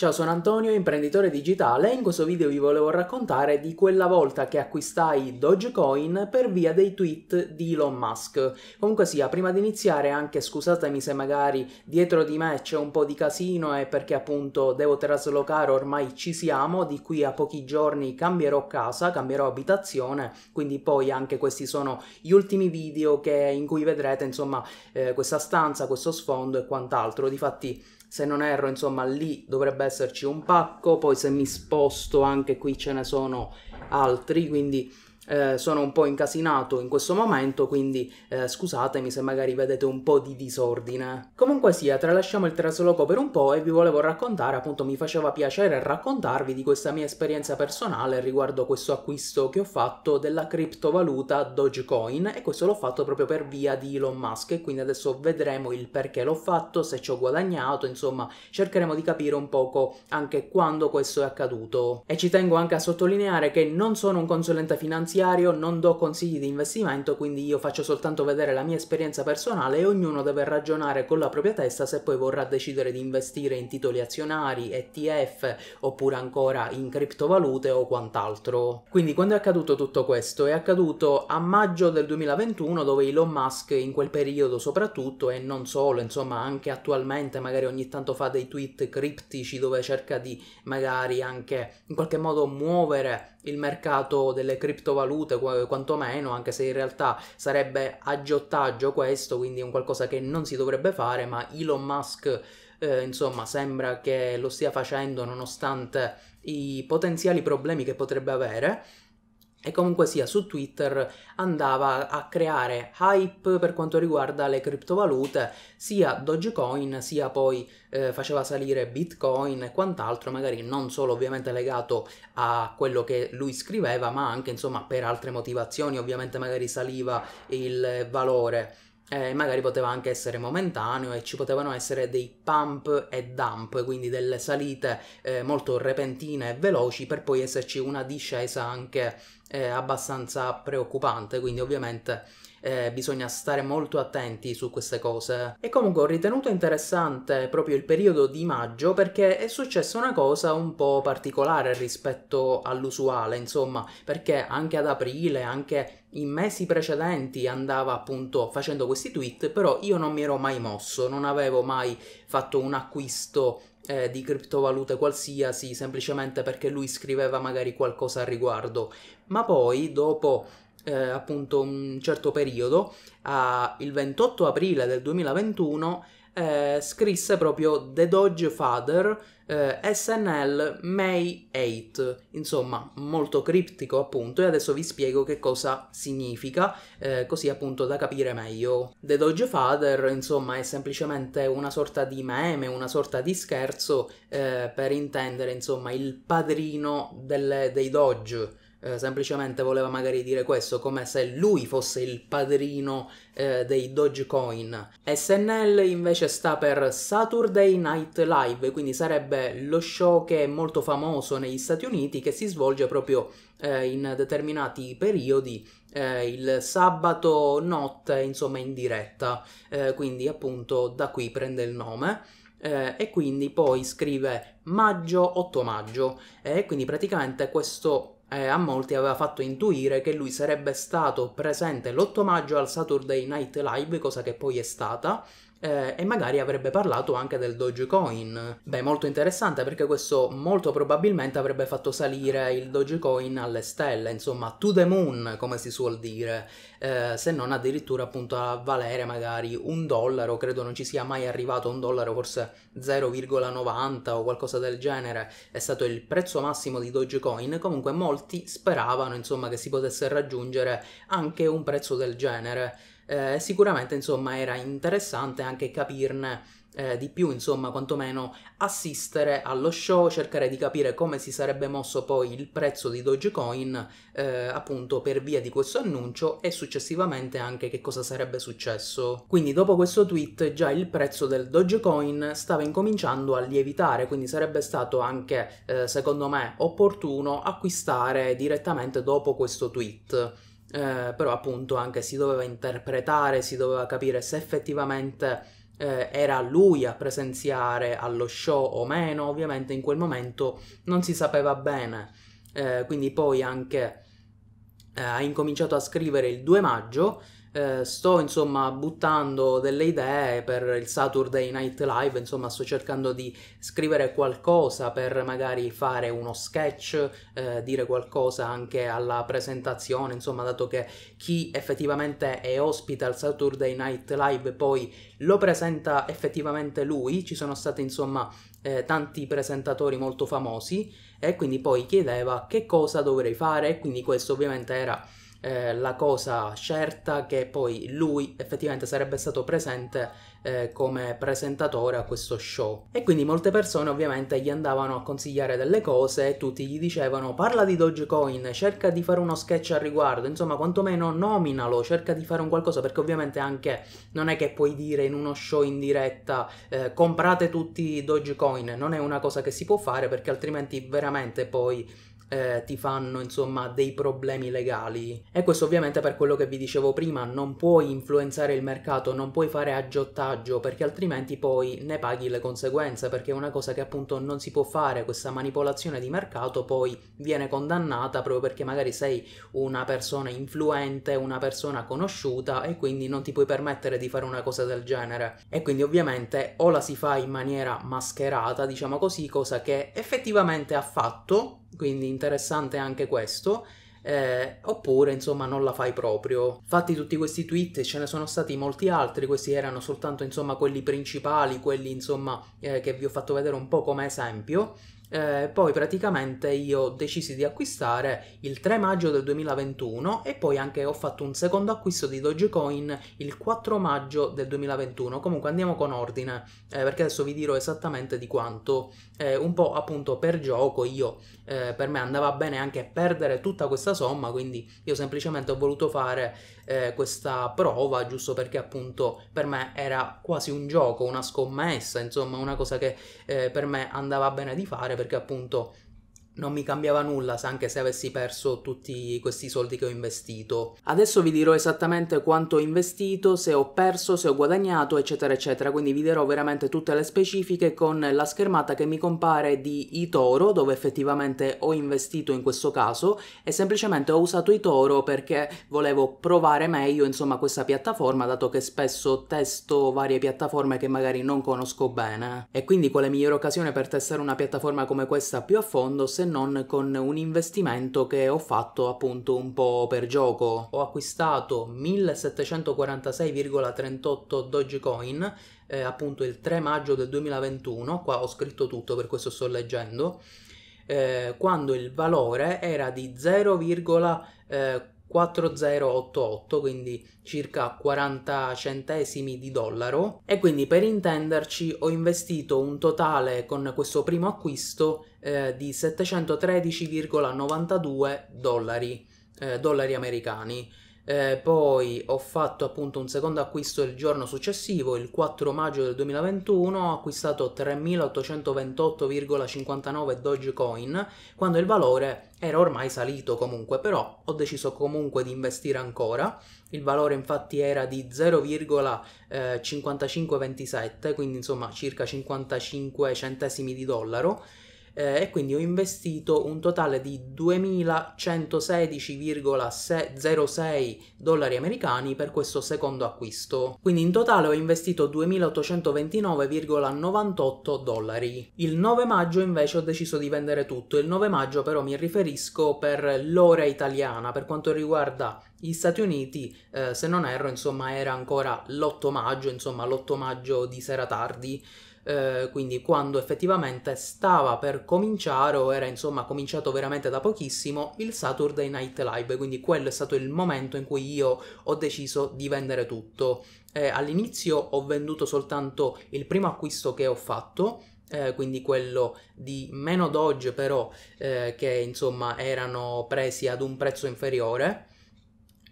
Ciao, sono Antonio, imprenditore digitale e in questo video vi volevo raccontare di quella volta che acquistai Dogecoin per via dei tweet di Elon Musk. Comunque sia, prima di iniziare anche scusatemi se magari dietro di me c'è un po' di casino e perché appunto devo traslocare, ormai ci siamo, di qui a pochi giorni cambierò casa, cambierò abitazione, quindi poi anche questi sono gli ultimi video che, in cui vedrete insomma eh, questa stanza, questo sfondo e quant'altro. Difatti se non erro insomma lì dovrebbe esserci un pacco poi se mi sposto anche qui ce ne sono altri quindi eh, sono un po' incasinato in questo momento, quindi eh, scusatemi se magari vedete un po' di disordine. Comunque sia, tralasciamo il trasloco per un po' e vi volevo raccontare, appunto mi faceva piacere raccontarvi di questa mia esperienza personale riguardo questo acquisto che ho fatto della criptovaluta Dogecoin e questo l'ho fatto proprio per via di Elon Musk e quindi adesso vedremo il perché l'ho fatto, se ci ho guadagnato, insomma cercheremo di capire un poco anche quando questo è accaduto. E ci tengo anche a sottolineare che non sono un consulente finanziario finanziario, non do consigli di investimento, quindi io faccio soltanto vedere la mia esperienza personale e ognuno deve ragionare con la propria testa se poi vorrà decidere di investire in titoli azionari, ETF oppure ancora in criptovalute o quant'altro. Quindi quando è accaduto tutto questo? È accaduto a maggio del 2021 dove Elon Musk in quel periodo soprattutto e non solo, insomma anche attualmente magari ogni tanto fa dei tweet criptici dove cerca di magari anche in qualche modo muovere il mercato delle criptovalute valute quantomeno, anche se in realtà sarebbe aggiottaggio questo, quindi un qualcosa che non si dovrebbe fare, ma Elon Musk eh, insomma sembra che lo stia facendo nonostante i potenziali problemi che potrebbe avere e comunque sia su Twitter andava a creare hype per quanto riguarda le criptovalute, sia Dogecoin sia poi eh, faceva salire Bitcoin e quant'altro, magari non solo ovviamente legato a quello che lui scriveva, ma anche insomma per altre motivazioni, ovviamente magari saliva il valore. Eh, magari poteva anche essere momentaneo e ci potevano essere dei pump e dump, quindi delle salite eh, molto repentine e veloci per poi esserci una discesa anche eh, abbastanza preoccupante, quindi ovviamente eh, bisogna stare molto attenti su queste cose. E comunque ho ritenuto interessante proprio il periodo di maggio perché è successa una cosa un po' particolare rispetto all'usuale, insomma, perché anche ad aprile, anche in mesi precedenti andava appunto facendo questi tweet, però io non mi ero mai mosso, non avevo mai fatto un acquisto eh, di criptovalute qualsiasi, semplicemente perché lui scriveva magari qualcosa al riguardo, ma poi dopo eh, appunto un certo periodo, a, il 28 aprile del 2021, eh, scrisse proprio The Dodge Father eh, SNL May 8, insomma molto criptico appunto e adesso vi spiego che cosa significa eh, così appunto da capire meglio. The Dodge Father insomma è semplicemente una sorta di meme, una sorta di scherzo eh, per intendere insomma il padrino delle, dei Dodge eh, semplicemente voleva magari dire questo, come se lui fosse il padrino eh, dei Dogecoin. SNL invece sta per Saturday Night Live, quindi sarebbe lo show che è molto famoso negli Stati Uniti, che si svolge proprio eh, in determinati periodi, eh, il sabato notte, insomma in diretta, eh, quindi appunto da qui prende il nome. Eh, e quindi poi scrive maggio 8 maggio e eh, quindi praticamente questo eh, a molti aveva fatto intuire che lui sarebbe stato presente l'8 maggio al Saturday Night Live, cosa che poi è stata, eh, e magari avrebbe parlato anche del Dogecoin. Beh, molto interessante perché questo molto probabilmente avrebbe fatto salire il Dogecoin alle stelle, insomma, to the moon, come si suol dire, eh, se non addirittura appunto a valere magari un dollaro, credo non ci sia mai arrivato un dollaro, forse 0,90 o qualcosa del genere, è stato il prezzo massimo di Dogecoin, comunque molti speravano, insomma, che si potesse raggiungere anche un prezzo del genere eh, sicuramente insomma era interessante anche capirne eh, di più, insomma, quantomeno assistere allo show, cercare di capire come si sarebbe mosso poi il prezzo di Dogecoin eh, appunto per via di questo annuncio e successivamente anche che cosa sarebbe successo. Quindi dopo questo tweet già il prezzo del Dogecoin stava incominciando a lievitare, quindi sarebbe stato anche eh, secondo me opportuno acquistare direttamente dopo questo tweet eh, però appunto anche si doveva interpretare, si doveva capire se effettivamente eh, era lui a presenziare allo show o meno, ovviamente in quel momento non si sapeva bene, eh, quindi poi anche eh, ha incominciato a scrivere il 2 maggio eh, sto insomma buttando delle idee per il Saturday Night Live, insomma sto cercando di scrivere qualcosa per magari fare uno sketch, eh, dire qualcosa anche alla presentazione, insomma dato che chi effettivamente è ospite al Saturday Night Live poi lo presenta effettivamente lui, ci sono stati insomma eh, tanti presentatori molto famosi e quindi poi chiedeva che cosa dovrei fare e quindi questo ovviamente era eh, la cosa certa che poi lui effettivamente sarebbe stato presente eh, come presentatore a questo show. E quindi molte persone ovviamente gli andavano a consigliare delle cose e tutti gli dicevano parla di Dogecoin, cerca di fare uno sketch al riguardo, insomma quantomeno nominalo, cerca di fare un qualcosa perché ovviamente anche non è che puoi dire in uno show in diretta eh, comprate tutti Dogecoin, non è una cosa che si può fare perché altrimenti veramente poi eh, ti fanno insomma dei problemi legali. E questo ovviamente per quello che vi dicevo prima, non puoi influenzare il mercato, non puoi fare aggiottaggio perché altrimenti poi ne paghi le conseguenze perché è una cosa che appunto non si può fare, questa manipolazione di mercato poi viene condannata proprio perché magari sei una persona influente, una persona conosciuta e quindi non ti puoi permettere di fare una cosa del genere. E quindi ovviamente o la si fa in maniera mascherata, diciamo così, cosa che effettivamente ha fatto quindi interessante anche questo. Eh, oppure insomma non la fai proprio. Fatti tutti questi tweet, ce ne sono stati molti altri, questi erano soltanto insomma quelli principali, quelli insomma eh, che vi ho fatto vedere un po' come esempio. Eh, poi praticamente io decisi di acquistare il 3 maggio del 2021 e poi anche ho fatto un secondo acquisto di Dogecoin il 4 maggio del 2021. Comunque andiamo con ordine eh, perché adesso vi dirò esattamente di quanto. Eh, un po' appunto per gioco io eh, per me andava bene anche perdere tutta questa somma, quindi io semplicemente ho voluto fare eh, questa prova, giusto perché appunto per me era quasi un gioco, una scommessa, insomma una cosa che eh, per me andava bene di fare perché appunto non mi cambiava nulla se anche se avessi perso tutti questi soldi che ho investito. Adesso vi dirò esattamente quanto ho investito, se ho perso, se ho guadagnato, eccetera, eccetera. Quindi vi darò veramente tutte le specifiche con la schermata che mi compare di Itoro, dove effettivamente ho investito in questo caso e semplicemente ho usato Itoro perché volevo provare meglio, insomma, questa piattaforma, dato che spesso testo varie piattaforme che magari non conosco bene. E quindi quale migliore occasione per testare una piattaforma come questa più a fondo se non con un investimento che ho fatto appunto un po' per gioco. Ho acquistato 1746,38 Dogecoin eh, appunto il 3 maggio del 2021, qua ho scritto tutto per questo sto leggendo, eh, quando il valore era di 0,4 4088, quindi circa 40 centesimi di dollaro. E quindi per intenderci ho investito un totale con questo primo acquisto eh, di 713,92 dollari, eh, dollari americani. Eh, poi ho fatto appunto un secondo acquisto il giorno successivo, il 4 maggio del 2021, ho acquistato 3828,59 Dogecoin, quando il valore era ormai salito comunque, però ho deciso comunque di investire ancora. Il valore infatti era di 0,5527, eh, quindi insomma circa 55 centesimi di dollaro eh, e quindi ho investito un totale di 2116,06 dollari americani per questo secondo acquisto. Quindi in totale ho investito 2829,98 dollari. Il 9 maggio invece ho deciso di vendere tutto, il 9 maggio però mi riferisco per l'ora italiana per quanto riguarda gli Stati Uniti, eh, se non erro, insomma, era ancora l'8 maggio, insomma, l'8 maggio di sera tardi. Eh, quindi quando effettivamente stava per cominciare o era insomma cominciato veramente da pochissimo il Saturday Night Live, quindi quello è stato il momento in cui io ho deciso di vendere tutto. Eh, all'inizio ho venduto soltanto il primo acquisto che ho fatto, eh, quindi quello di meno Doge però eh, che insomma erano presi ad un prezzo inferiore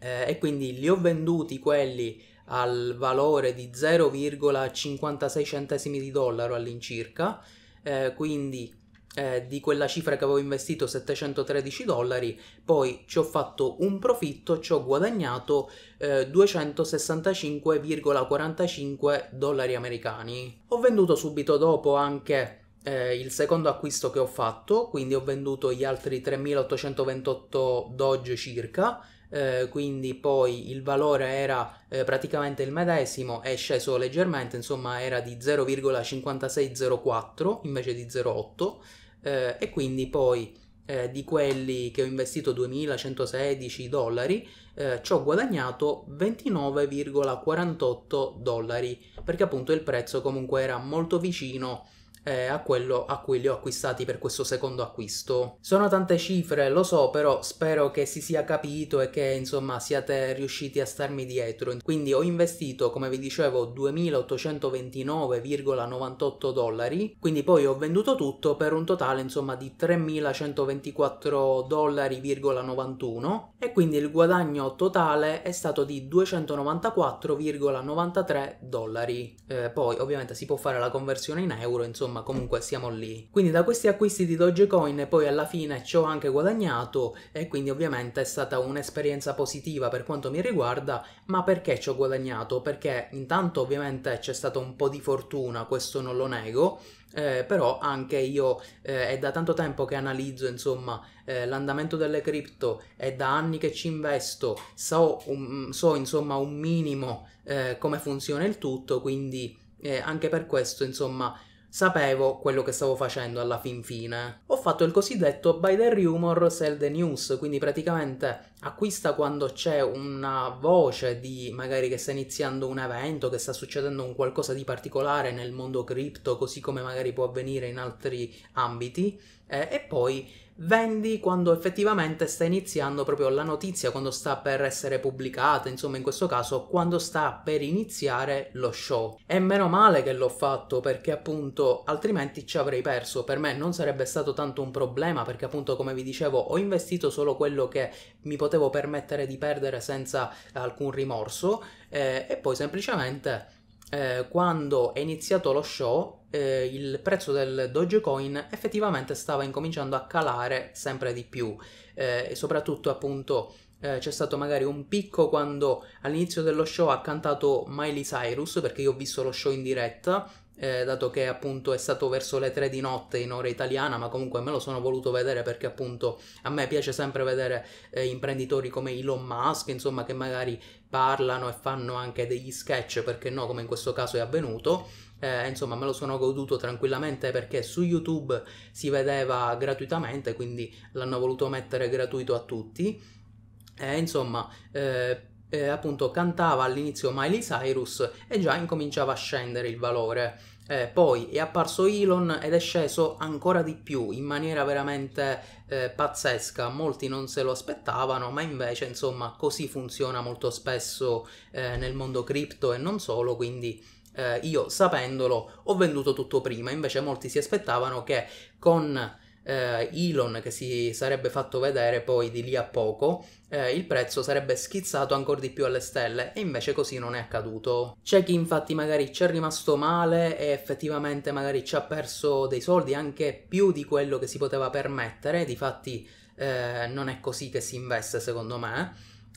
eh, e quindi li ho venduti quelli al valore di 0,56 centesimi di dollaro all'incirca, eh, quindi eh, di quella cifra che avevo investito 713 dollari, poi ci ho fatto un profitto, ci ho guadagnato eh, 265,45 dollari americani. Ho venduto subito dopo anche eh, il secondo acquisto che ho fatto, quindi ho venduto gli altri 3828 Doge circa eh, quindi poi il valore era eh, praticamente il medesimo, è sceso leggermente, insomma era di 0,5604 invece di 0,8 eh, e quindi poi eh, di quelli che ho investito 2116 dollari eh, ci ho guadagnato 29,48 dollari perché appunto il prezzo comunque era molto vicino eh, a quello a cui li ho acquistati per questo secondo acquisto. Sono tante cifre, lo so, però spero che si sia capito e che insomma siate riusciti a starmi dietro. Quindi ho investito, come vi dicevo, 2829,98 dollari, quindi poi ho venduto tutto per un totale insomma di 3124 dollari,91 e quindi il guadagno totale è stato di 294,93 dollari. Eh, poi ovviamente si può fare la conversione in euro, insomma insomma comunque siamo lì. Quindi da questi acquisti di Dogecoin poi alla fine ci ho anche guadagnato e quindi ovviamente è stata un'esperienza positiva per quanto mi riguarda, ma perché ci ho guadagnato? Perché intanto ovviamente c'è stato un po' di fortuna, questo non lo nego, eh, però anche io eh, è da tanto tempo che analizzo insomma eh, l'andamento delle cripto, è da anni che ci investo, so, un, so insomma un minimo eh, come funziona il tutto, quindi eh, anche per questo insomma Sapevo quello che stavo facendo alla fin fine. Ho fatto il cosiddetto buy the rumor sell the news, quindi praticamente acquista quando c'è una voce di magari che sta iniziando un evento, che sta succedendo un qualcosa di particolare nel mondo cripto, così come magari può avvenire in altri ambiti, eh, e poi vendi quando effettivamente sta iniziando proprio la notizia, quando sta per essere pubblicata, insomma in questo caso quando sta per iniziare lo show. E meno male che l'ho fatto perché appunto altrimenti ci avrei perso, per me non sarebbe stato tanto un problema perché appunto come vi dicevo ho investito solo quello che mi potevo permettere di perdere senza alcun rimorso eh, e poi semplicemente eh, quando è iniziato lo show, eh, il prezzo del Dogecoin effettivamente stava incominciando a calare sempre di più eh, e soprattutto appunto eh, c'è stato magari un picco quando all'inizio dello show ha cantato Miley Cyrus perché io ho visto lo show in diretta eh, dato che appunto è stato verso le 3 di notte in ora italiana, ma comunque me lo sono voluto vedere perché appunto a me piace sempre vedere eh, imprenditori come Elon Musk, insomma, che magari parlano e fanno anche degli sketch, perché no, come in questo caso è avvenuto. Eh, insomma, me lo sono goduto tranquillamente perché su YouTube si vedeva gratuitamente, quindi l'hanno voluto mettere gratuito a tutti. Eh, insomma, eh, eh, appunto cantava all'inizio Miley Cyrus e già incominciava a scendere il valore. Eh, poi è apparso Elon ed è sceso ancora di più in maniera veramente eh, pazzesca, molti non se lo aspettavano, ma invece insomma così funziona molto spesso eh, nel mondo cripto e non solo, quindi eh, io sapendolo ho venduto tutto prima, invece molti si aspettavano che con eh, Elon che si sarebbe fatto vedere poi di lì a poco, eh, il prezzo sarebbe schizzato ancora di più alle stelle e invece così non è accaduto. C'è chi infatti magari ci è rimasto male e effettivamente magari ci ha perso dei soldi anche più di quello che si poteva permettere, difatti eh, non è così che si investe secondo me,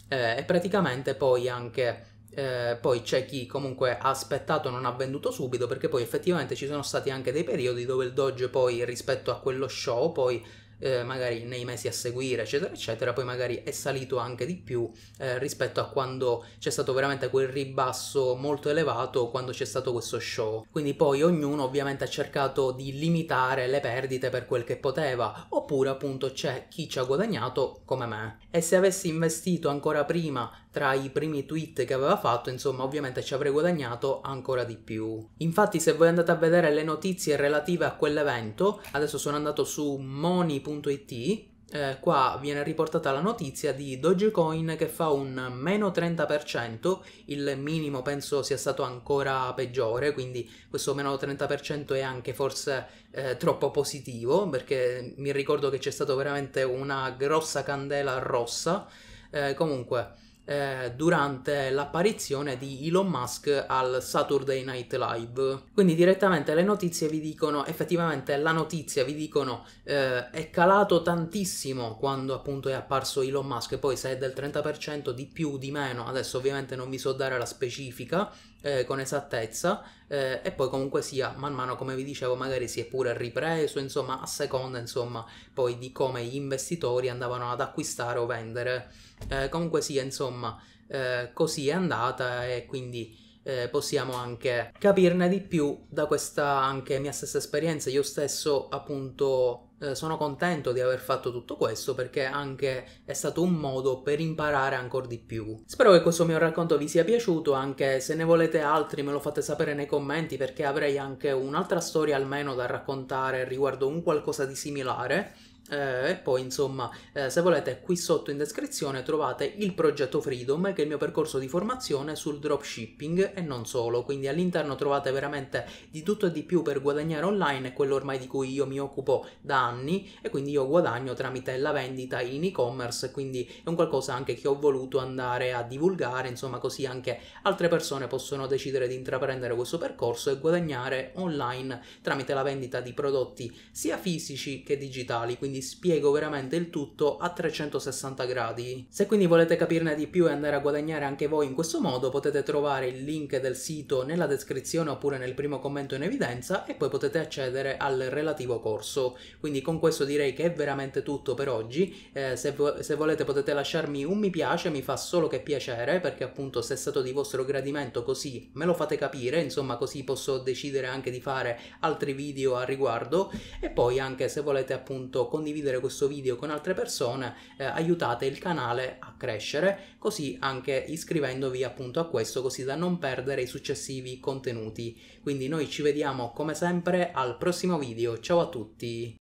eh, e praticamente poi anche eh, poi c'è chi comunque ha aspettato non ha venduto subito perché poi effettivamente ci sono stati anche dei periodi dove il Doge poi rispetto a quello show poi eh, magari nei mesi a seguire eccetera eccetera poi magari è salito anche di più eh, rispetto a quando c'è stato veramente quel ribasso molto elevato quando c'è stato questo show quindi poi ognuno ovviamente ha cercato di limitare le perdite per quel che poteva oppure appunto c'è chi ci ha guadagnato come me e se avessi investito ancora prima tra i primi tweet che aveva fatto, insomma ovviamente ci avrei guadagnato ancora di più. Infatti se voi andate a vedere le notizie relative a quell'evento, adesso sono andato su money.it, eh, qua viene riportata la notizia di Dogecoin che fa un meno 30%, il minimo penso sia stato ancora peggiore, quindi questo meno 30% è anche forse eh, troppo positivo, perché mi ricordo che c'è stata veramente una grossa candela rossa. Eh, comunque, eh, durante l'apparizione di Elon Musk al Saturday Night Live. Quindi direttamente le notizie vi dicono, effettivamente la notizia vi dicono eh, è calato tantissimo quando appunto è apparso Elon Musk, poi se è del 30% di più di meno, adesso ovviamente non vi so dare la specifica, eh, con esattezza eh, e poi comunque sia man mano come vi dicevo magari si è pure ripreso insomma a seconda insomma poi di come gli investitori andavano ad acquistare o vendere eh, comunque sia, insomma, eh, così è andata e quindi eh, possiamo anche capirne di più da questa anche mia stessa esperienza. Io stesso appunto eh, sono contento di aver fatto tutto questo perché anche è stato un modo per imparare ancora di più. Spero che questo mio racconto vi sia piaciuto, anche se ne volete altri me lo fate sapere nei commenti perché avrei anche un'altra storia almeno da raccontare riguardo un qualcosa di similare. Eh, e poi insomma eh, se volete qui sotto in descrizione trovate il progetto Freedom che è il mio percorso di formazione sul dropshipping e non solo quindi all'interno trovate veramente di tutto e di più per guadagnare online quello ormai di cui io mi occupo da anni e quindi io guadagno tramite la vendita in e-commerce quindi è un qualcosa anche che ho voluto andare a divulgare insomma così anche altre persone possono decidere di intraprendere questo percorso e guadagnare online tramite la vendita di prodotti sia fisici che digitali quindi quindi spiego veramente il tutto a 360 gradi. Se quindi volete capirne di più e andare a guadagnare anche voi in questo modo potete trovare il link del sito nella descrizione oppure nel primo commento in evidenza e poi potete accedere al relativo corso. Quindi con questo direi che è veramente tutto per oggi, eh, se, vo se volete potete lasciarmi un mi piace, mi fa solo che piacere perché appunto se è stato di vostro gradimento così me lo fate capire, insomma così posso decidere anche di fare altri video a riguardo e poi anche se volete appunto condividere condividere questo video con altre persone eh, aiutate il canale a crescere, così anche iscrivendovi appunto a questo, così da non perdere i successivi contenuti. Quindi noi ci vediamo come sempre al prossimo video, ciao a tutti!